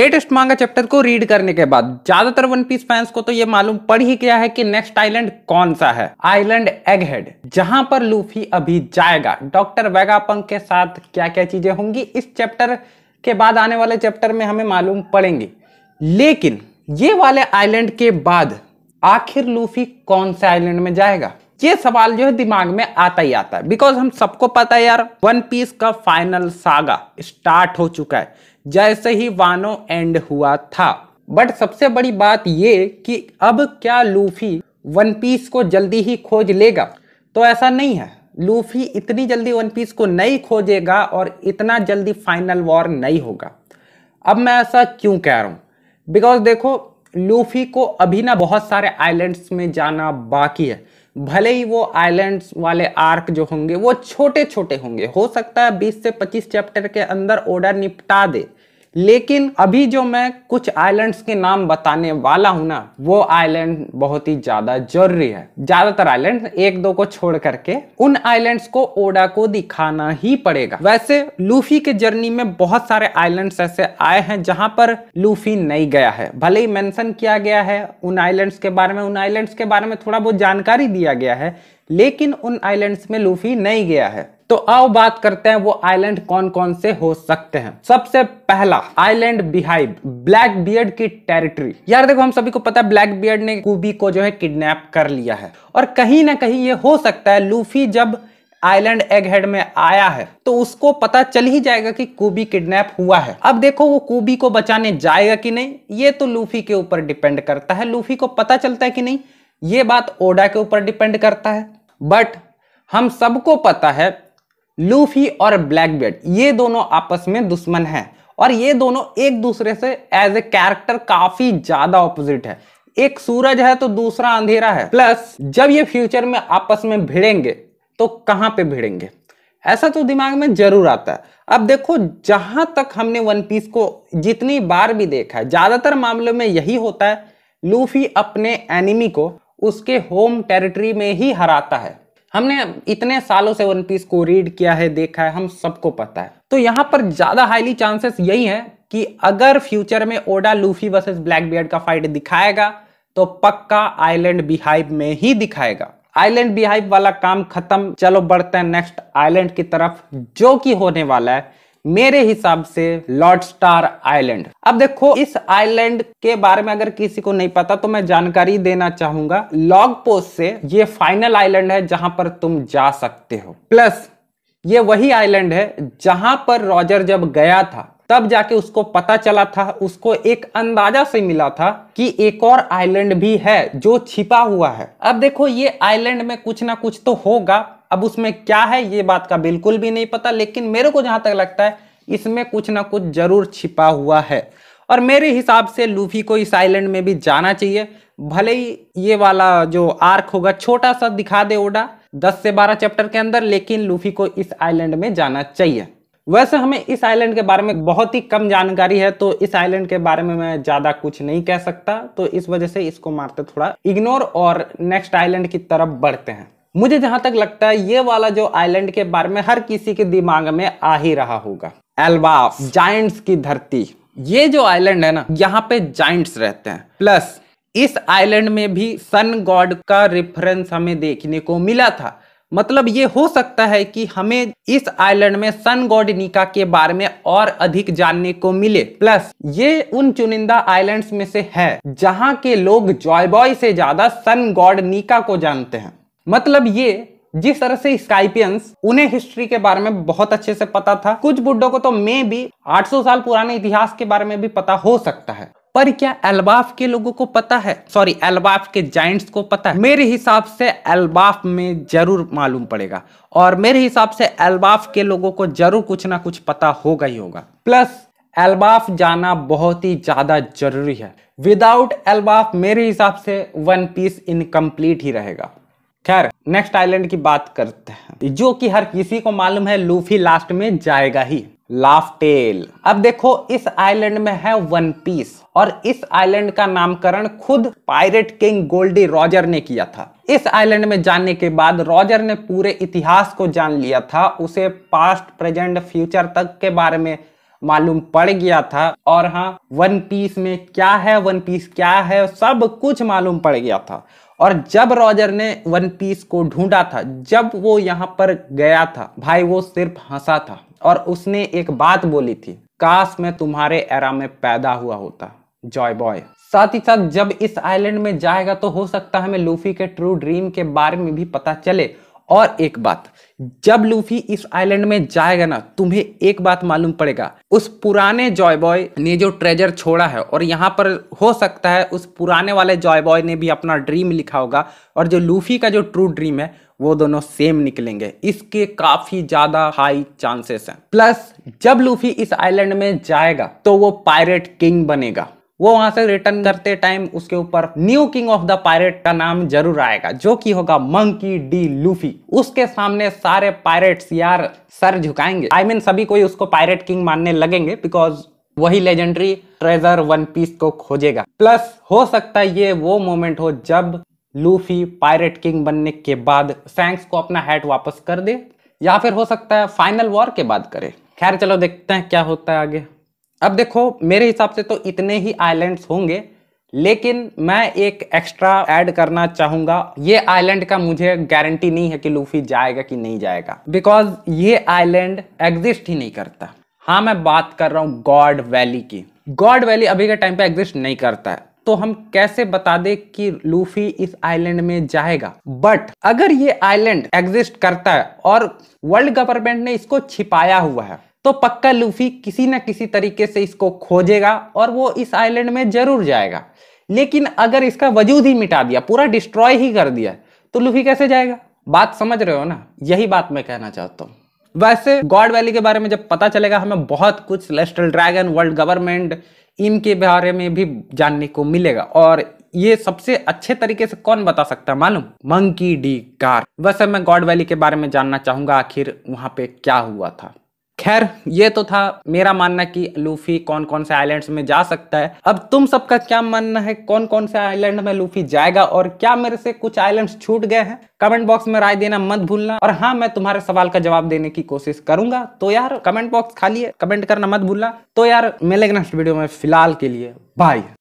latest मांगा chapter को read करने के बाद ज्यादातर वन पीस फैंस को तो ये मालूम पड़ ही गया है कि नेक्स्ट आइलैंड कौन सा है आइलैंड एगहेड जहां पर लूफी अभी जाएगा डॉक्टर वेगापंक के साथ क्या क्या चीजें होंगी इस चैप्टर के बाद आने वाले चैप्टर में हमें मालूम पड़ेंगे लेकिन ये वाले आइलैंड के बाद आखिर लूफी कौन से आइलैंड में जाएगा ये सवाल जो है दिमाग में आता ही आता है बिकॉज हम सबको पता है यार वन पीस का फाइनल सागा स्टार्ट हो चुका है जैसे ही वानो एंड हुआ था बट सबसे बड़ी बात ये कि अब क्या लूफी वन पीस को जल्दी ही खोज लेगा तो ऐसा नहीं है लूफी इतनी जल्दी वन पीस को नहीं खोजेगा और इतना जल्दी फाइनल वॉर नहीं होगा अब मैं ऐसा क्यों कह रहा हूँ बिकॉज देखो लूफी को अभी ना बहुत सारे आइलैंड्स में जाना बाकी है भले ही वो आइलैंड्स वाले आर्क जो होंगे वो छोटे छोटे होंगे हो सकता है 20 से 25 चैप्टर के अंदर ऑर्डर निपटा दे लेकिन अभी जो मैं कुछ आइलैंड्स के नाम बताने वाला हूं ना वो आइलैंड बहुत ही ज़्यादा जरूरी है ज़्यादातर आइलैंड एक दो को छोड़ करके उन आइलैंड्स को ओडा को दिखाना ही पड़ेगा वैसे लूफी के जर्नी में बहुत सारे आइलैंड्स ऐसे आए हैं जहां पर लूफी नहीं गया है भले ही मेंशन किया गया है उन आइलैंड्स के बारे में उन आइलैंड्स के बारे में थोड़ा बहुत जानकारी दिया गया है लेकिन उन आइलैंड्स में लूफी नहीं गया है तो आओ बात करते हैं वो आइलैंड कौन कौन से हो सकते हैं सबसे पहला आइलैंड बिहाइव ब्लैक बियर्ड की टेरिटरी यार देखो हम सभी को पता है ब्लैक बियर्ड ने कूबी को जो है किडनैप कर लिया है और कहीं ना कहीं ये हो सकता है लूफी जब आइलैंड एगहेड में आया है तो उसको पता चल ही जाएगा कि कूबी किडनैप हुआ है अब देखो वो कूबी को बचाने जाएगा कि नहीं ये तो लूफी के ऊपर डिपेंड करता है लूफी को पता चलता है कि नहीं ये बात ओडा के ऊपर डिपेंड करता है बट हम सबको पता है लूफी और ब्लैक ब्लैकबेड ये दोनों आपस में दुश्मन हैं और ये दोनों एक दूसरे से एज ए कैरेक्टर काफी ज्यादा ऑपोजिट है एक सूरज है तो दूसरा अंधेरा है प्लस जब ये फ्यूचर में आपस में भिड़ेंगे तो कहाँ पे भिड़ेंगे ऐसा तो दिमाग में जरूर आता है अब देखो जहां तक हमने वन पीस को जितनी बार भी देखा है ज्यादातर मामलों में यही होता है लूफी अपने एनिमी को उसके होम टेरिटरी में ही हराता है हमने इतने सालों से वन पीस को रीड किया है देखा है हम सबको पता है तो यहाँ पर ज्यादा हाईली चांसेस यही है कि अगर फ्यूचर में Oda Luffy versus Blackbeard का फाइट दिखाएगा तो पक्का आइलैंड बिहाइव में ही दिखाएगा आइलैंड बिहाइव वाला काम खत्म चलो बढ़ते हैं नेक्स्ट आइलैंड की तरफ जो कि होने वाला है मेरे हिसाब से लॉर्ड स्टार आइलैंड अब देखो इस आइलैंड के बारे में अगर किसी को नहीं पता तो मैं जानकारी देना चाहूंगा लॉग पोस्ट से ये फाइनल आइलैंड है जहां पर तुम जा सकते हो प्लस ये वही आइलैंड है जहां पर रॉजर जब गया था तब जाके उसको पता चला था उसको एक अंदाजा से मिला था कि एक और आइलैंड भी है जो छिपा हुआ है अब देखो ये आइलैंड में कुछ ना कुछ तो होगा अब उसमें क्या है ये बात का बिल्कुल भी नहीं पता लेकिन मेरे को जहां तक लगता है इसमें कुछ ना कुछ जरूर छिपा हुआ है और मेरे हिसाब से लूफी को इस आइलैंड में भी जाना चाहिए भले ही ये वाला जो आर्क होगा छोटा सा दिखा दे ओडा 10 से 12 चैप्टर के अंदर लेकिन लूफी को इस आइलैंड में जाना चाहिए वैसे हमें इस आइलैंड के बारे में बहुत ही कम जानकारी है तो इस आइलैंड के बारे में मैं ज़्यादा कुछ नहीं कह सकता तो इस वजह से इसको मारते थोड़ा इग्नोर और नेक्स्ट आइलैंड की तरफ बढ़ते हैं मुझे जहां तक लगता है ये वाला जो आइलैंड के बारे में हर किसी के दिमाग में आ ही रहा होगा एल्बा जाइंट्स की धरती ये जो आइलैंड है ना यहाँ पे जाइंट्स रहते हैं प्लस इस आइलैंड में भी सन गॉड का रेफरेंस हमें देखने को मिला था मतलब ये हो सकता है कि हमें इस आइलैंड में सन गॉड निका के बारे में और अधिक जानने को मिले प्लस ये उन चुनिंदा आइलैंड्स में से है जहाँ के लोग बॉय से ज्यादा सन गॉड निका को जानते हैं मतलब ये जिस तरह से स्काइपियंस उन्हें हिस्ट्री के बारे में बहुत अच्छे से पता था कुछ बुड्ढो को तो मे भी 800 साल पुराने इतिहास के बारे में भी पता हो सकता है पर क्या एल्बाफ के लोगों को पता है सॉरी एल्बाफ के जाइंट्स को पता है मेरे हिसाब से एल्बाफ में जरूर मालूम पड़ेगा और मेरे हिसाब से एल्बाफ के लोगों को जरूर कुछ ना कुछ पता होगा ही होगा प्लस एल्बाफ जाना बहुत ही ज़्यादा जरूरी है विदाउट एल्बाफ मेरे हिसाब से वन पीस इनकम्प्लीट ही रहेगा खैर नेक्स्ट आइलैंड की बात करते हैं जो कि हर किसी को मालूम है लूफी लास्ट में जाएगा ही लाफ टेल अब देखो इस आइलैंड में है वन पीस और इस आइलैंड का नामकरण खुद पायरेट किंग गोल्डी रॉजर ने किया था इस आइलैंड में जाने के बाद रॉजर ने पूरे इतिहास को जान लिया था उसे पास्ट प्रेजेंट फ्यूचर तक के बारे में मालूम पड़ गया था और हाँ वन पीस में क्या है वन पीस क्या है सब कुछ मालूम पड़ गया था और जब रॉजर ने वन पीस को ढूंढा था जब वो यहाँ पर गया था भाई वो सिर्फ हंसा था और उसने एक बात बोली थी काश मैं तुम्हारे एरा में पैदा हुआ होता जॉय बॉय साथ ही साथ जब इस आइलैंड में जाएगा तो हो सकता है हमें लूफी के ट्रू ड्रीम के बारे में भी पता चले और एक बात जब लूफी इस आइलैंड में जाएगा ना तुम्हें एक बात मालूम पड़ेगा उस पुराने जॉय बॉय ने जो ट्रेजर छोड़ा है और यहाँ पर हो सकता है उस पुराने वाले जॉय बॉय ने भी अपना ड्रीम लिखा होगा और जो लूफी का जो ट्रू ड्रीम है वो दोनों सेम निकलेंगे इसके काफी ज्यादा हाई चांसेस हैं प्लस जब लूफी इस आइलैंड में जाएगा तो वो पायरेट किंग बनेगा वो वहां से रिटर्न करते टाइम उसके ऊपर new king of the pirate का नाम जरूर आएगा जो कि होगा मंकी डी लूफी उसके सामने सारे पायरेट्स यार सर झुकाएंगे आई I मीन mean, सभी कोई उसको पायरेट किंग मानने लगेंगे बिकॉज वही लेजेंडरी ट्रेजर वन पीस को खोजेगा प्लस हो सकता है ये वो मोमेंट हो जब लूफी पायरेट किंग बनने के बाद सैंक्स को अपना हैट वापस कर दे या फिर हो सकता है फाइनल वॉर के बाद करे खैर चलो देखते हैं क्या होता है आगे अब देखो मेरे हिसाब से तो इतने ही आइलैंड्स होंगे लेकिन मैं एक एक्स्ट्रा ऐड करना चाहूंगा ये आइलैंड का मुझे गारंटी नहीं है कि लूफी जाएगा कि नहीं जाएगा बिकॉज ये आइलैंड एग्जिस्ट ही नहीं करता हाँ मैं बात कर रहा हूँ गॉड वैली की गॉड वैली अभी के टाइम पे एग्जिस्ट नहीं करता है तो हम कैसे बता दे कि लूफी इस आइलैंड में जाएगा बट अगर ये आइलैंड एग्जिस्ट करता है और वर्ल्ड गवर्नमेंट ने इसको छिपाया हुआ है तो पक्का लूफी किसी ना किसी तरीके से इसको खोजेगा और वो इस आइलैंड में जरूर जाएगा लेकिन अगर इसका वजूद ही मिटा दिया पूरा डिस्ट्रॉय ही कर दिया तो लूफी कैसे जाएगा बात समझ रहे हो ना यही बात मैं कहना चाहता हूँ वैसे गॉड वैली के बारे में जब पता चलेगा हमें बहुत कुछ लेस्टल ड्रैगन वर्ल्ड गवर्नमेंट इनके बारे में भी जानने को मिलेगा और ये सबसे अच्छे तरीके से कौन बता सकता है मालूम मंकी डी कार वैसे मैं गॉड वैली के बारे में जानना चाहूंगा आखिर वहां पे क्या हुआ था खैर ये तो था मेरा मानना कि लूफी कौन कौन से आइलैंड्स में जा सकता है अब तुम सबका क्या मानना है कौन कौन से आइलैंड में लूफी जाएगा और क्या मेरे से कुछ आइलैंड्स छूट गए हैं कमेंट बॉक्स में राय देना मत भूलना और हाँ मैं तुम्हारे सवाल का जवाब देने की कोशिश करूंगा तो यार कमेंट बॉक्स खाली है कमेंट करना मत भूलना तो यार मिलेगा नेक्स्ट वीडियो में फिलहाल के लिए बाय